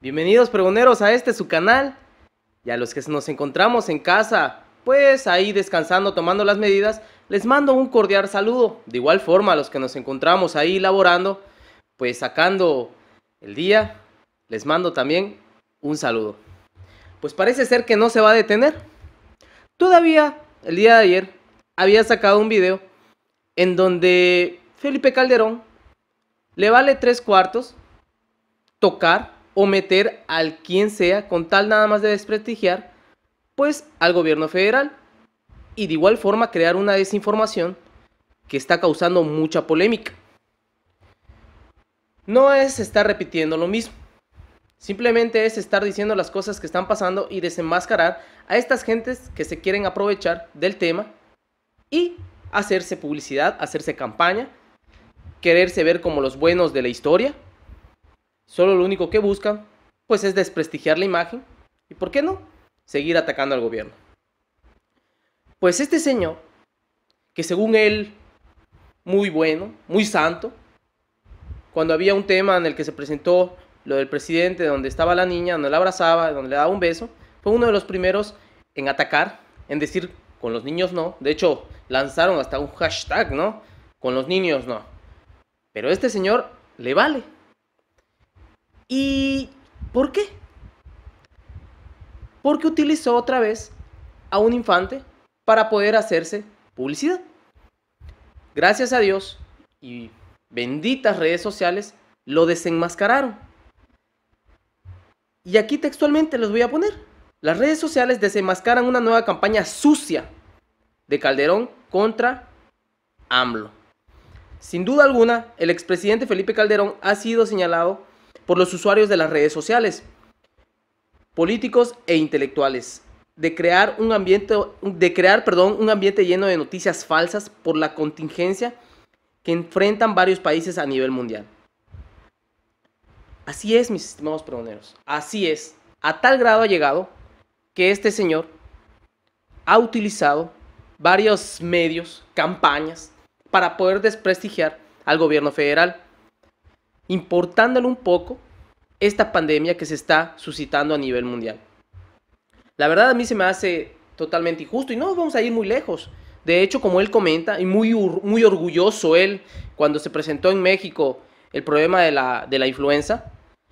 Bienvenidos pregoneros a este su canal y a los que nos encontramos en casa, pues ahí descansando, tomando las medidas, les mando un cordial saludo. De igual forma a los que nos encontramos ahí laborando, pues sacando el día, les mando también un saludo. Pues parece ser que no se va a detener. Todavía el día de ayer había sacado un video en donde Felipe Calderón le vale tres cuartos tocar o meter al quien sea con tal nada más de desprestigiar pues al gobierno federal y de igual forma crear una desinformación que está causando mucha polémica. No es estar repitiendo lo mismo, simplemente es estar diciendo las cosas que están pasando y desenmascarar a estas gentes que se quieren aprovechar del tema y hacerse publicidad, hacerse campaña quererse ver como los buenos de la historia. Solo lo único que buscan, pues es desprestigiar la imagen y, ¿por qué no?, seguir atacando al gobierno. Pues este señor, que según él, muy bueno, muy santo, cuando había un tema en el que se presentó lo del presidente, donde estaba la niña, donde la abrazaba, donde le daba un beso, fue uno de los primeros en atacar, en decir, con los niños no. De hecho, lanzaron hasta un hashtag, ¿no? Con los niños no. Pero este señor le vale. ¿Y por qué? Porque utilizó otra vez a un infante para poder hacerse publicidad. Gracias a Dios y benditas redes sociales lo desenmascararon. Y aquí textualmente les voy a poner. Las redes sociales desenmascaran una nueva campaña sucia de Calderón contra AMLO. Sin duda alguna, el expresidente Felipe Calderón ha sido señalado por los usuarios de las redes sociales, políticos e intelectuales, de crear un ambiente, de crear, perdón, un ambiente lleno de noticias falsas por la contingencia que enfrentan varios países a nivel mundial. Así es, mis estimados pregoneros, así es. A tal grado ha llegado que este señor ha utilizado varios medios, campañas, para poder desprestigiar al gobierno federal, importándole un poco esta pandemia que se está suscitando a nivel mundial. La verdad a mí se me hace totalmente injusto y no vamos a ir muy lejos. De hecho, como él comenta, y muy, muy orgulloso él, cuando se presentó en México el problema de la, de la influenza,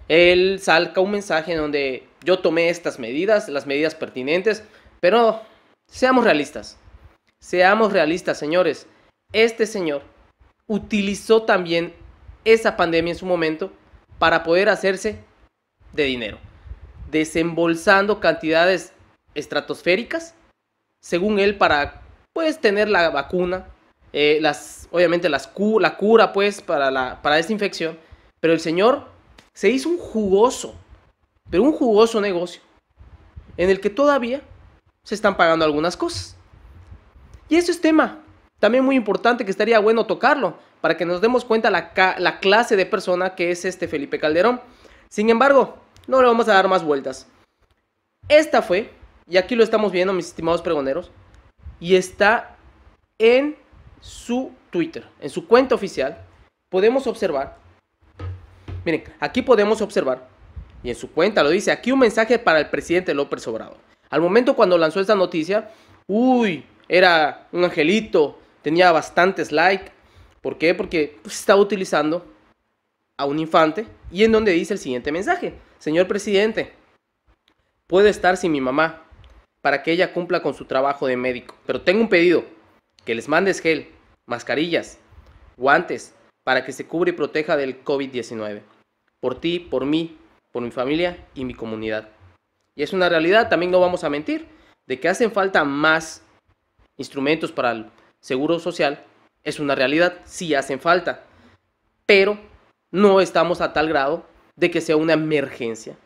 él salta un mensaje en donde yo tomé estas medidas, las medidas pertinentes, pero seamos realistas, seamos realistas, señores este señor utilizó también esa pandemia en su momento para poder hacerse de dinero, desembolsando cantidades estratosféricas, según él, para pues tener la vacuna, eh, las, obviamente las la cura pues para, la, para esta infección, pero el señor se hizo un jugoso, pero un jugoso negocio, en el que todavía se están pagando algunas cosas. Y eso es tema también muy importante que estaría bueno tocarlo para que nos demos cuenta la, clase de persona que es este Felipe Calderón. Sin embargo, no le vamos a dar más vueltas. Esta fue, y aquí lo estamos viendo mis estimados pregoneros, y está en su Twitter, en su cuenta oficial, podemos observar, miren, aquí podemos observar, y en su cuenta lo dice, aquí un mensaje para el presidente López Obrador. Al momento cuando lanzó esta noticia, uy, era un angelito, tenía bastantes likes. ¿Por qué? Porque pues, estaba utilizando a un infante y en donde dice el siguiente mensaje. Señor presidente, puedo estar sin mi mamá para que ella cumpla con su trabajo de médico, pero tengo un pedido, que les mandes gel, mascarillas, guantes, para que se cubra y proteja del COVID-19. Por ti, por mí, por mi familia y mi comunidad. Y es una realidad, también no vamos a mentir, de que hacen falta más instrumentos para seguro social, es una realidad, sí hacen falta, pero no estamos a tal grado de que sea una emergencia.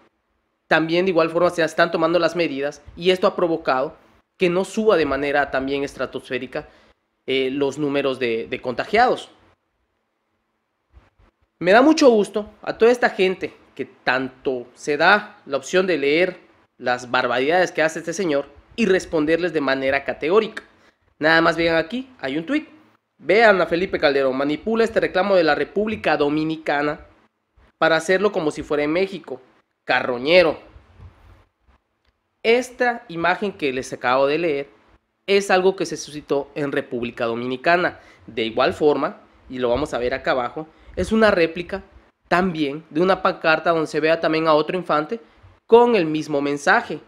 También de igual forma se están tomando las medidas y esto ha provocado que no suba de manera también estratosférica eh, los números de contagiados. Me da mucho gusto a toda esta gente que tanto se da la opción de leer las barbaridades que hace este señor y responderles de manera categórica. Nada más vean aquí, hay un tuit. Vean a Felipe Calderón, manipula este reclamo de la República Dominicana para hacerlo como si fuera en México. Carroñero. Esta imagen que les acabo de leer es algo que se suscitó en República Dominicana. De igual forma, y lo vamos a ver acá abajo, es una réplica también de una pancarta donde se vea también a otro infante con el mismo mensaje.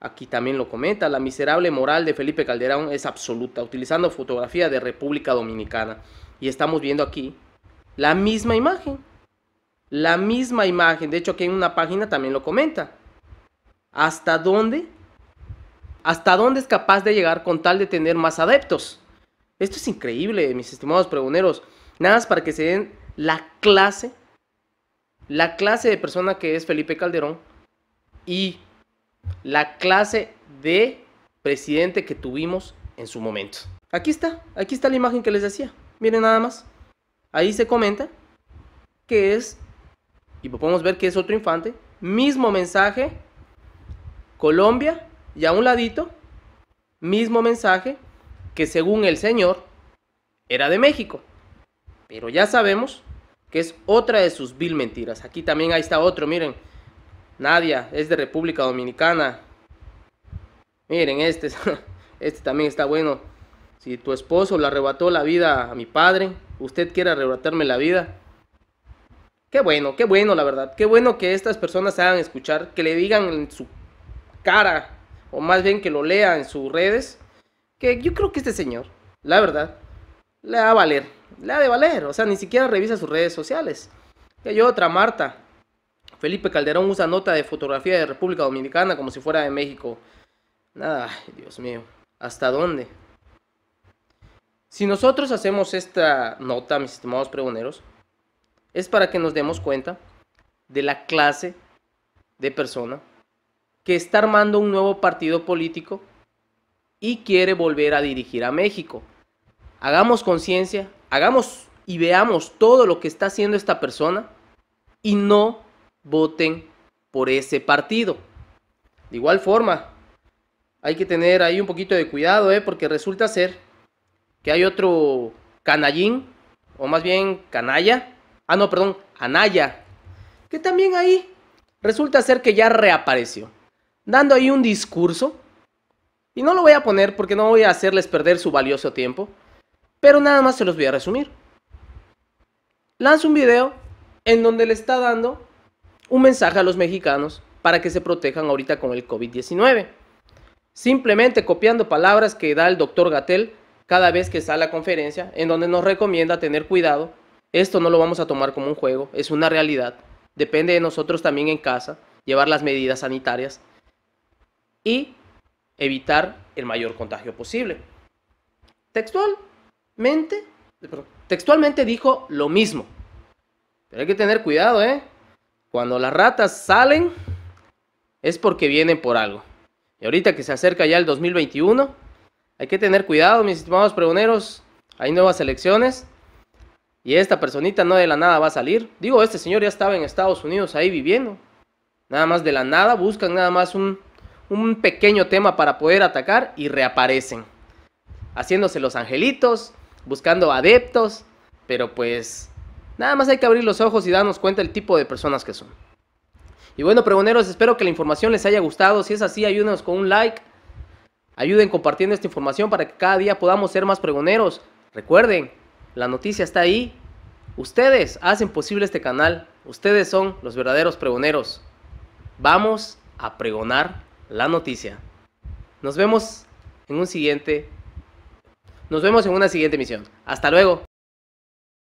Aquí también lo comenta, la miserable moral de Felipe Calderón es absoluta, utilizando fotografía de República Dominicana. Y estamos viendo aquí la misma imagen. La misma imagen. De hecho, aquí en una página también lo comenta. ¿Hasta dónde? ¿Hasta dónde es capaz de llegar con tal de tener más adeptos? Esto es increíble, mis estimados pregoneros. Nada más para que se den la clase, la clase de persona que es Felipe Calderón y la clase de presidente que tuvimos en su momento. Aquí está, aquí está la imagen que les decía. Miren nada más. Ahí se comenta que es, y podemos ver que es otro infante, mismo mensaje, Colombia, y a un ladito, mismo mensaje que según el señor era de México. Pero ya sabemos que es otra de sus vil mentiras. Aquí también ahí está otro, miren. Nadia es de República Dominicana. Miren, este, este también está bueno. Si tu esposo le arrebató la vida a mi padre, usted quiere arrebatarme la vida. Qué bueno, qué bueno, la verdad. Qué bueno que estas personas se hagan escuchar, que le digan en su cara, o más bien que lo lea en sus redes, que yo creo que este señor, la verdad, le ha de valer. Le ha de valer, o sea, ni siquiera revisa sus redes sociales. Que yo otra Marta, Felipe Calderón usa nota de fotografía de República Dominicana como si fuera de México. Nada, Dios mío. ¿Hasta dónde? Si nosotros hacemos esta nota, mis estimados pregoneros, es para que nos demos cuenta de la clase de persona que está armando un nuevo partido político y quiere volver a dirigir a México. Hagamos conciencia, hagamos y veamos todo lo que está haciendo esta persona y no voten por ese partido. De igual forma, hay que tener ahí un poquito de cuidado, ¿eh? porque resulta ser que hay otro canallín, o más bien canalla, ah no, perdón, anaya, que también ahí resulta ser que ya reapareció, dando ahí un discurso, y no lo voy a poner porque no voy a hacerles perder su valioso tiempo, pero nada más se los voy a resumir. Lanza un video en donde le está dando un mensaje a los mexicanos para que se protejan ahorita con el COVID-19. Simplemente copiando palabras que da el doctor Gatel cada vez que sale a la conferencia, en donde nos recomienda tener cuidado. Esto no lo vamos a tomar como un juego, es una realidad. Depende de nosotros también en casa llevar las medidas sanitarias y evitar el mayor contagio posible. Textualmente, textualmente dijo lo mismo. Pero hay que tener cuidado, ¿eh? Cuando las ratas salen, es porque vienen por algo. Y ahorita que se acerca ya el 2021, hay que tener cuidado, mis estimados pregoneros. Hay nuevas elecciones. Y esta personita no de la nada va a salir. Digo, este señor ya estaba en Estados Unidos ahí viviendo. Nada más de la nada, buscan nada más un, un pequeño tema para poder atacar y reaparecen. Haciéndose los angelitos, buscando adeptos, pero pues Nada más hay que abrir los ojos y darnos cuenta del tipo de personas que son. Y bueno, pregoneros, espero que la información les haya gustado. Si es así, ayúdenos con un like. Ayuden compartiendo esta información para que cada día podamos ser más pregoneros. Recuerden, la noticia está ahí. Ustedes hacen posible este canal. Ustedes son los verdaderos pregoneros. Vamos a pregonar la noticia. Nos vemos en un siguiente. Nos vemos en una siguiente misión. Hasta luego.